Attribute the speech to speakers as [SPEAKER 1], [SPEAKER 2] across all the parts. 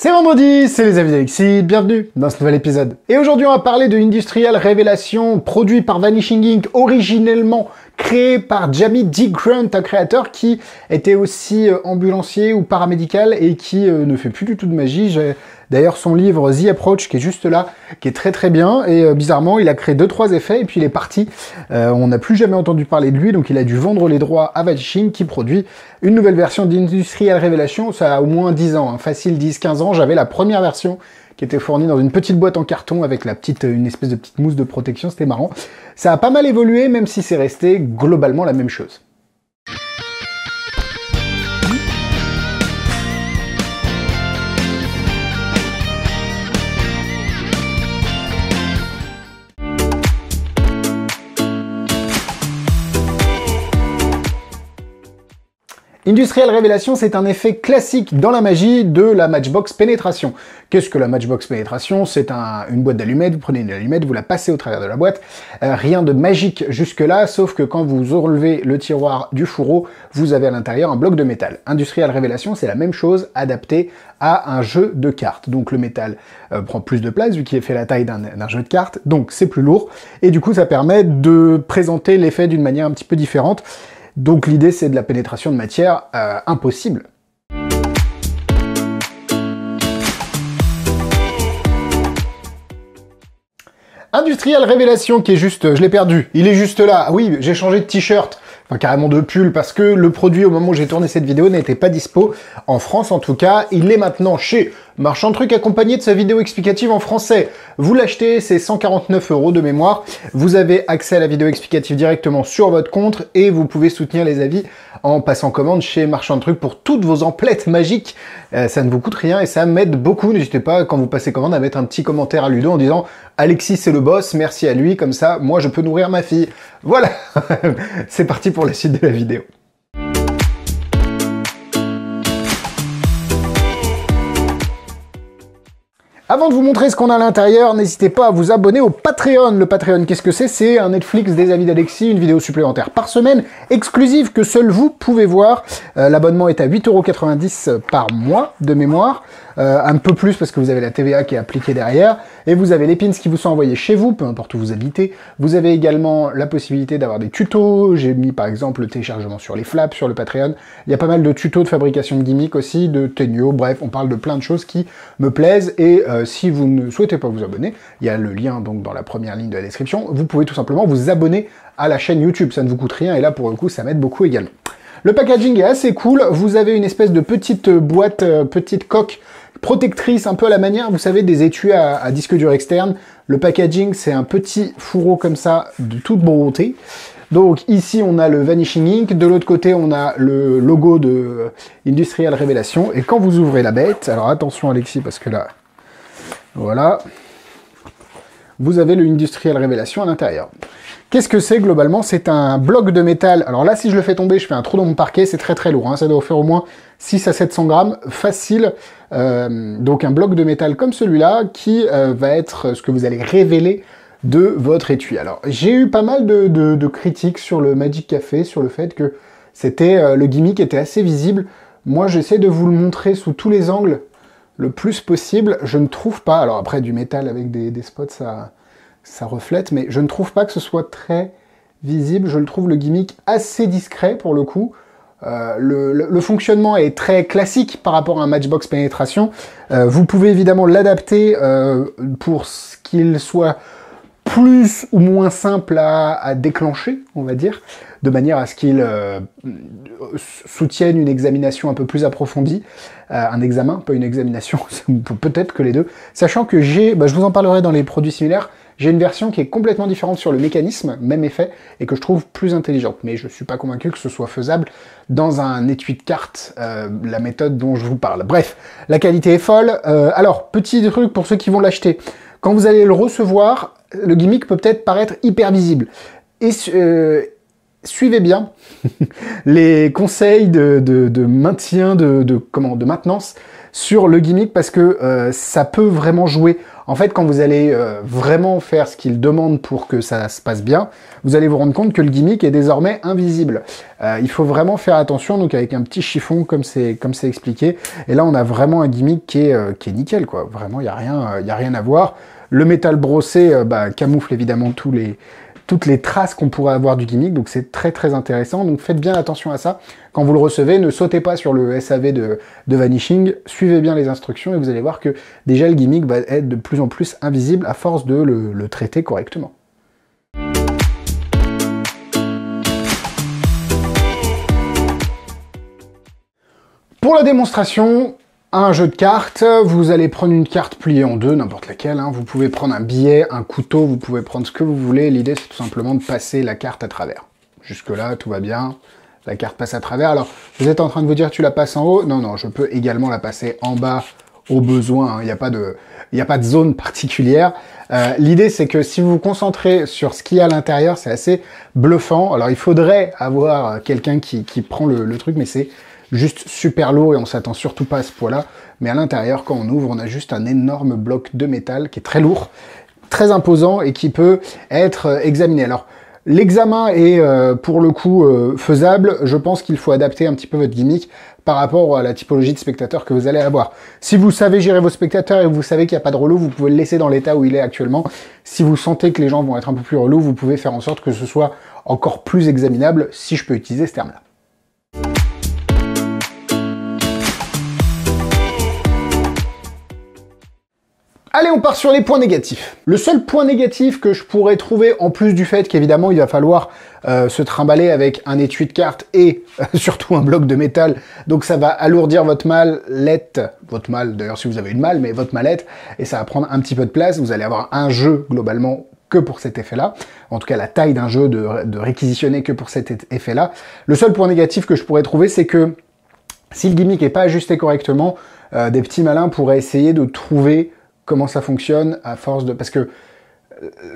[SPEAKER 1] C'est vendredi, c'est les avis d'Alexis, bienvenue dans ce nouvel épisode. Et aujourd'hui on va parler de Industrial Révélation, produit par Vanishing Inc, originellement créé par Jamie D. Grant, un créateur qui était aussi euh, ambulancier ou paramédical et qui euh, ne fait plus du tout de magie. D'ailleurs, son livre The Approach, qui est juste là, qui est très très bien, et euh, bizarrement, il a créé deux trois effets, et puis il est parti. Euh, on n'a plus jamais entendu parler de lui, donc il a dû vendre les droits à Vachin, qui produit une nouvelle version d'Industrial Revelation, ça a au moins 10 ans, hein. facile 10-15 ans, j'avais la première version qui était fournie dans une petite boîte en carton avec la petite, euh, une espèce de petite mousse de protection, c'était marrant. Ça a pas mal évolué, même si c'est resté globalement la même chose. Industrial Révélation, c'est un effet classique dans la magie de la Matchbox Pénétration. Qu'est-ce que la Matchbox Pénétration C'est une boîte d'allumettes, vous prenez une allumette, vous la passez au travers de la boîte. Euh, rien de magique jusque-là, sauf que quand vous enlevez le tiroir du fourreau, vous avez à l'intérieur un bloc de métal. Industrial Révélation, c'est la même chose adaptée à un jeu de cartes. Donc le métal euh, prend plus de place vu qu'il est fait la taille d'un jeu de cartes, donc c'est plus lourd. Et du coup, ça permet de présenter l'effet d'une manière un petit peu différente. Donc l'idée, c'est de la pénétration de matière euh, impossible. Industriel révélation qui est juste, je l'ai perdu, il est juste là, ah oui j'ai changé de t-shirt, enfin carrément de pull parce que le produit au moment où j'ai tourné cette vidéo n'était pas dispo, en France en tout cas, il est maintenant chez Marchand Truc accompagné de sa vidéo explicative en français. Vous l'achetez, c'est 149 euros de mémoire. Vous avez accès à la vidéo explicative directement sur votre compte et vous pouvez soutenir les avis en passant commande chez Marchand Truc pour toutes vos emplettes magiques. Euh, ça ne vous coûte rien et ça m'aide beaucoup. N'hésitez pas quand vous passez commande à mettre un petit commentaire à Ludo en disant Alexis c'est le boss, merci à lui, comme ça moi je peux nourrir ma fille. Voilà, c'est parti pour la suite de la vidéo. Avant de vous montrer ce qu'on a à l'intérieur, n'hésitez pas à vous abonner au Patreon. Le Patreon, qu'est-ce que c'est C'est un Netflix des avis d'Alexis, une vidéo supplémentaire par semaine, exclusive que seul vous pouvez voir. Euh, l'abonnement est à 8,90€ par mois de mémoire. Euh, un peu plus parce que vous avez la TVA qui est appliquée derrière, et vous avez les pins qui vous sont envoyés chez vous, peu importe où vous habitez. Vous avez également la possibilité d'avoir des tutos, j'ai mis par exemple le téléchargement sur les flaps, sur le Patreon, il y a pas mal de tutos de fabrication de gimmicks aussi, de Tenio, bref, on parle de plein de choses qui me plaisent, et euh, si vous ne souhaitez pas vous abonner, il y a le lien donc dans la première ligne de la description, vous pouvez tout simplement vous abonner à la chaîne YouTube, ça ne vous coûte rien, et là pour le coup ça m'aide beaucoup également. Le packaging est assez cool. Vous avez une espèce de petite boîte, euh, petite coque protectrice, un peu à la manière, vous savez, des étuis à, disque dur externe. Le packaging, c'est un petit fourreau comme ça, de toute beauté. Donc ici, on a le Vanishing Ink. De l'autre côté, on a le logo de Industrial Revelation. Et quand vous ouvrez la bête, alors attention Alexis, parce que là, voilà, vous avez le Industrial Révélation à l'intérieur. Qu'est-ce que c'est globalement C'est un bloc de métal. Alors là, si je le fais tomber, je fais un trou dans mon parquet, c'est très très lourd. Hein. Ça doit faire au moins 6 à 700 grammes, facile. Euh, donc un bloc de métal comme celui-là qui euh, va être euh, ce que vous allez révéler de votre étui. Alors j'ai eu pas mal de, critiques sur le Magic Café, sur le fait que c'était le gimmick était assez visible. Moi, j'essaie de vous le montrer sous tous les angles le plus possible. Je ne trouve pas, alors après du métal avec des, spots, ça, ça reflète, mais je ne trouve pas que ce soit très visible. Je le trouve le gimmick assez discret pour le coup. Euh, le, fonctionnement est très classique par rapport à un matchbox pénétration. Euh, vous pouvez évidemment l'adapter euh, pour pour qu'il soit plus ou moins simple à, déclencher, on va dire, de manière à ce qu'il euh, soutienne une examination un peu plus approfondie, euh, un examen, pas une examination, peut-être que les deux, sachant que j'ai, bah, je vous en parlerai dans les produits similaires, j'ai une version qui est complètement différente sur le mécanisme, même effet, et que je trouve plus intelligente, mais je suis pas convaincu que ce soit faisable dans un étui de carte, euh, la méthode dont je vous parle. Bref, la qualité est folle. alors, petit truc pour ceux qui vont l'acheter. Quand vous allez le recevoir, le gimmick peut peut-être paraître hyper visible. Et euh, suivez bien les conseils de, maintien, de, de, de maintenance sur le gimmick parce que euh, ça peut vraiment jouer. En fait, quand vous allez euh, vraiment faire ce qu'il demande pour que ça se passe bien, vous allez vous rendre compte que le gimmick est désormais invisible. il faut vraiment faire attention, donc avec un petit chiffon comme c'est comme c'est expliqué. Et là, on a vraiment un gimmick qui est, nickel, quoi. Vraiment, il n'y a, rien, a rien à voir. Le métal brossé euh, bah, camoufle évidemment toutes les traces qu'on pourrait avoir du gimmick, donc c'est très très intéressant. Donc faites bien attention à ça. Quand vous le recevez, ne sautez pas sur le SAV de, Vanishing, suivez bien les instructions et vous allez voir que déjà le gimmick va être de plus en plus invisible à force de le traiter correctement. Pour la démonstration, un jeu de cartes, vous allez prendre une carte pliée en deux, n'importe laquelle, hein. vous pouvez prendre un billet, un couteau, vous pouvez prendre ce que vous voulez, l'idée c'est tout simplement de passer la carte à travers. Jusque là, tout va bien, la carte passe à travers. Alors, vous êtes en train de vous dire tu la passes en haut Non, non, je peux également la passer en bas au besoin, hein. il n'y a, pas de, y a pas de zone particulière. Euh, l'idée c'est que si vous vous concentrez sur ce qu'il y a à l'intérieur, c'est assez bluffant. Alors, il faudrait avoir euh, quelqu'un qui, prend le truc, mais c'est juste super lourd et on s'attend surtout pas à ce poids-là. Mais à l'intérieur, quand on ouvre, on a juste un énorme bloc de métal qui est très lourd, très imposant et qui peut être euh, examiné. Alors, L'examen est euh, pour le coup euh, faisable, je pense qu'il faut adapter un petit peu votre gimmick par rapport à la typologie de spectateurs que vous allez avoir. Si vous savez gérer vos spectateurs et vous savez qu'il n'y a pas de relou, vous pouvez le laisser dans l'état où il est actuellement. Si vous sentez que les gens vont être un peu plus relous, vous pouvez faire en sorte que ce soit encore plus examinable, si je peux utiliser ce terme-là. Allez, on part sur les points négatifs. Le seul point négatif que je pourrais trouver, en plus du fait qu'évidemment, il va falloir euh, se trimballer avec un étui de carte et euh, surtout un bloc de métal, donc ça va alourdir votre mallette, votre mal, d'ailleurs si vous avez une malle, mais votre mallette, et ça va prendre un petit peu de place, vous allez avoir un jeu globalement que pour cet effet-là, en tout cas la taille d'un jeu de, réquisitionner que pour cet effet-là. Le seul point négatif que je pourrais trouver, c'est que si le gimmick n'est pas ajusté correctement, euh, des petits malins pourraient essayer de trouver comment ça fonctionne à force de... Parce que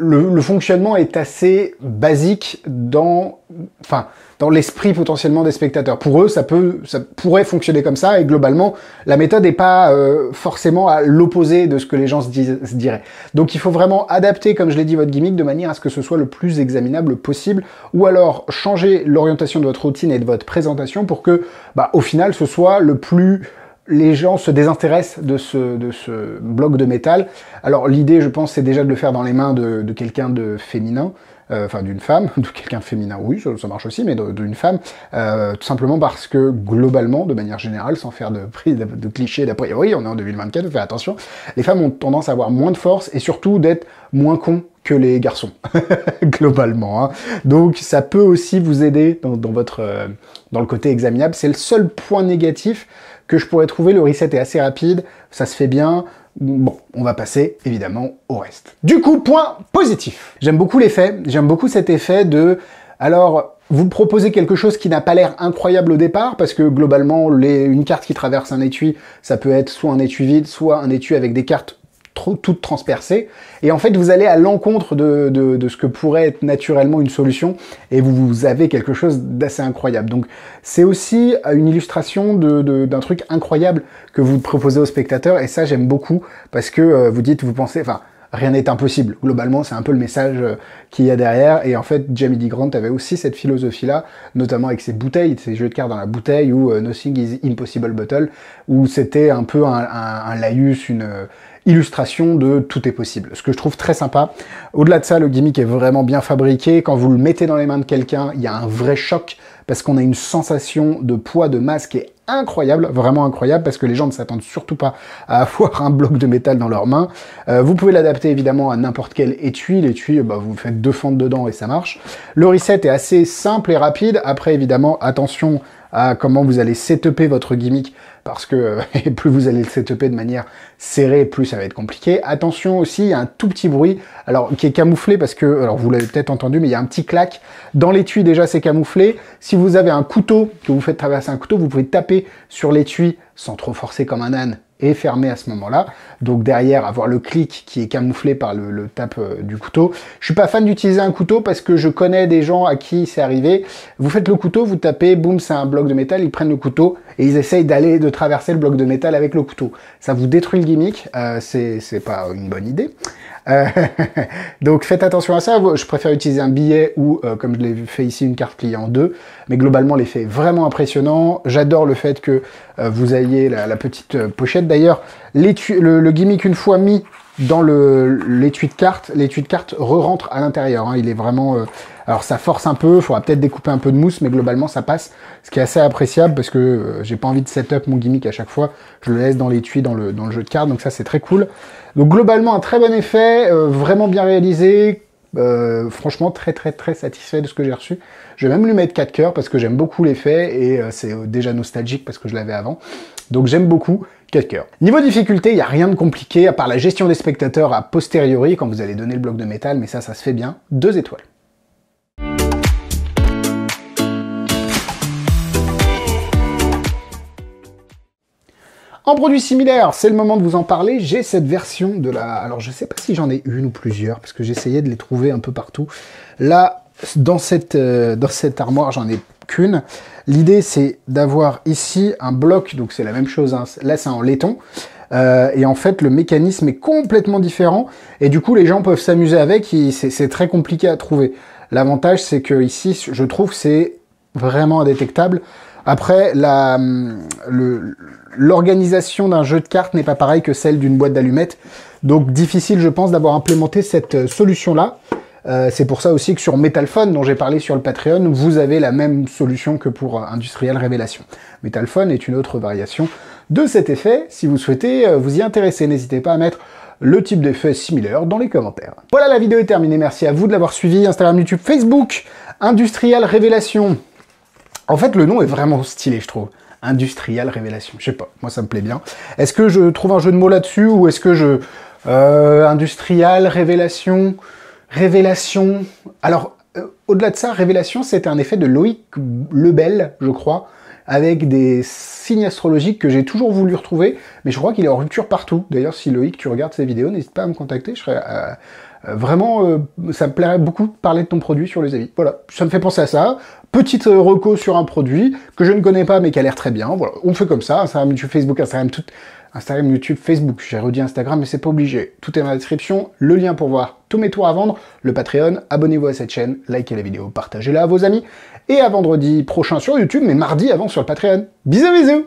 [SPEAKER 1] le, fonctionnement est assez basique dans, enfin, dans l'esprit potentiellement des spectateurs. Pour eux, ça, peut, ça pourrait fonctionner comme ça, et globalement, la méthode n'est pas euh, forcément à l'opposé de ce que les gens se, diraient. Donc il faut vraiment adapter, comme je l'ai dit, votre gimmick de manière à ce que ce soit le plus examinable possible, ou alors changer l'orientation de votre routine et de votre présentation pour que, bah, au final, ce soit le plus les gens se désintéressent de ce, bloc de métal. Alors l'idée, je pense, c'est déjà de le faire dans les mains de, quelqu'un de féminin, euh, enfin d'une femme, de quelqu'un de féminin, oui, ça, marche aussi, mais d'une femme, euh, tout simplement parce que globalement, de manière générale, sans faire de prise de, clichés d'après, oui, on est en 2024, faire attention, les femmes ont tendance à avoir moins de force et surtout d'être moins cons que les garçons, globalement. Hein. Donc ça peut aussi vous aider dans, votre, euh, dans le côté examinable. C'est le seul point négatif que je pourrais trouver. Le reset est assez rapide, ça se fait bien. Bon, on va passer évidemment au reste. Du coup, point positif. J'aime beaucoup l'effet, j'aime beaucoup cet effet de... Alors, vous proposez quelque chose qui n'a pas l'air incroyable au départ, parce que globalement, une carte qui traverse un étui, ça peut être soit un étui vide, soit un étui avec des cartes tout toutes Et en fait, vous allez à l'encontre de, ce que pourrait être naturellement une solution, et vous, avez quelque chose d'assez incroyable. Donc, c'est aussi euh, une illustration d'un truc incroyable que vous proposez aux spectateurs, et ça, j'aime beaucoup, parce que euh, vous dites, vous pensez, enfin, rien n'est impossible. Globalement, c'est un peu le message euh, qu'il y a derrière. Et en fait, Jamie D. Grant avait aussi cette philosophie-là, notamment avec ses bouteilles, ses jeux de cartes dans la bouteille, ou Nothing is Impossible Bottle, où c'était un peu un, un, un laïus, une illustration de tout est possible. Ce que je trouve très sympa. Au-delà de ça, le gimmick est vraiment bien fabriqué. Quand vous le mettez dans les mains de quelqu'un, il y a un vrai choc parce qu'on a une sensation de poids, de masse qui est incroyable, vraiment incroyable, parce que les gens ne s'attendent surtout pas à avoir un bloc de métal dans leurs mains. Euh, vous pouvez l'adapter évidemment à n'importe quel étui. L'étui, bah, vous faites deux fentes dedans et ça marche. Le reset est assez simple et rapide. Après, évidemment, attention comment vous allez setuper votre gimmick, parce que euh, plus vous allez le setuper de manière serrée, plus ça va être compliqué. Attention aussi, il y a un tout petit bruit, alors qui est camouflé, parce que, alors vous l'avez peut-être entendu, mais il y a un petit claque, Dans l'étui, déjà, c'est camouflé. Si vous avez un couteau, que vous faites traverser un couteau, vous pouvez taper sur l'étui sans trop forcer comme un âne, fermé à ce moment-là. Donc derrière, avoir le clic qui est camouflé par le, tape euh, du couteau. Je suis pas fan d'utiliser un couteau parce que je connais des gens à qui c'est arrivé. Vous faites le couteau, vous tapez, boum, c'est un bloc de métal, ils prennent le couteau et ils essayent d'aller, de traverser le bloc de métal avec le couteau. Ça vous détruit le gimmick, euh, C'est c'est pas une bonne idée. Euh, donc faites attention à ça. Je préfère utiliser un billet ou, euh, comme je l'ai fait ici, une carte client deux. Mais globalement, l'effet est vraiment impressionnant. J'adore le fait que euh, vous ayez la, petite pochette. D'ailleurs, le, gimmick, une fois mis dans l'étui de carte, l'étui de carte re-rentre à l'intérieur. Hein. Il est vraiment alors ça force un peu, il faudra peut-être découper un peu de mousse, mais globalement ça passe, ce qui est assez appréciable parce que euh, j'ai pas envie de setup mon gimmick à chaque fois, je le laisse dans l'étui, dans le, dans le jeu de cartes, donc ça c'est très cool. Donc globalement un très bon effet, euh, vraiment bien réalisé, euh, franchement très très très satisfait de ce que j'ai reçu. Je vais même lui mettre 4 coeurs parce que j'aime beaucoup l'effet et c'est déjà nostalgique parce que je l'avais avant. Donc j'aime beaucoup 4 coeurs. Niveau difficulté, il n'y a rien de compliqué à part la gestion des spectateurs a posteriori quand vous allez donner le bloc de métal, mais ça, ça se fait bien. Deux étoiles. En produit similaire, c'est le moment de vous en parler. J'ai cette version de la... Alors, je sais pas si j'en ai une ou plusieurs, parce que j'essayais de les trouver un peu partout. Là, dans cette, euh, dans cette armoire, j'en ai qu'une. L'idée, c'est d'avoir ici un bloc, donc c'est la même chose, hein. là c'est en laiton, euh, et en fait le mécanisme est complètement différent, et du coup les gens peuvent s'amuser avec, c'est très compliqué à trouver. L'avantage, c'est que ici, je trouve, c'est vraiment indétectable. Après, hum, l'organisation d'un jeu de cartes n'est pas pareil que celle d'une boîte d'allumettes. Donc difficile, je pense, d'avoir implémenté cette euh, solution-là. Euh, c'est pour ça aussi que sur Metalphone, dont j'ai parlé sur le Patreon, vous avez la même solution que pour euh, Industrial Révélation. Metalphone est une autre variation de cet effet. Si vous souhaitez vous y intéresser, n'hésitez pas à mettre le type d'effet similaire dans les commentaires. Voilà, la vidéo est terminée. Merci à vous de l'avoir suivi. Instagram, YouTube, Facebook, Industrial Révélation. En fait, le nom est vraiment stylé, je trouve. Industrial Révélation. Je sais pas, moi ça me plaît bien. Est-ce que je trouve un jeu de mots là-dessus ou est-ce que je. Euh, industrial, Révélation. Révélation. Alors, euh, au-delà de ça, Révélation, c'était un effet de Loïc Lebel, je crois, avec des signes astrologiques que j'ai toujours voulu retrouver, mais je crois qu'il est en rupture partout. D'ailleurs, si Loïc, tu regardes ces vidéos, n'hésite pas à me contacter, je serais. Euh, euh, vraiment, ça me plairait beaucoup de parler de ton produit sur les avis. Voilà, ça me fait penser à ça petite euh, reco sur un produit que je ne connais pas mais qui a l'air très bien. Voilà, on fait comme ça, Instagram, YouTube, Facebook, Instagram, tout... Instagram, YouTube, Facebook. J'ai redit Instagram, mais c'est pas obligé. Tout est dans la description, le lien pour voir tous mes tours à vendre, le Patreon, abonnez-vous à cette chaîne, likez la vidéo, partagez-la à vos amis, et à vendredi prochain sur YouTube, mais mardi avant sur le Patreon. Bisous bisous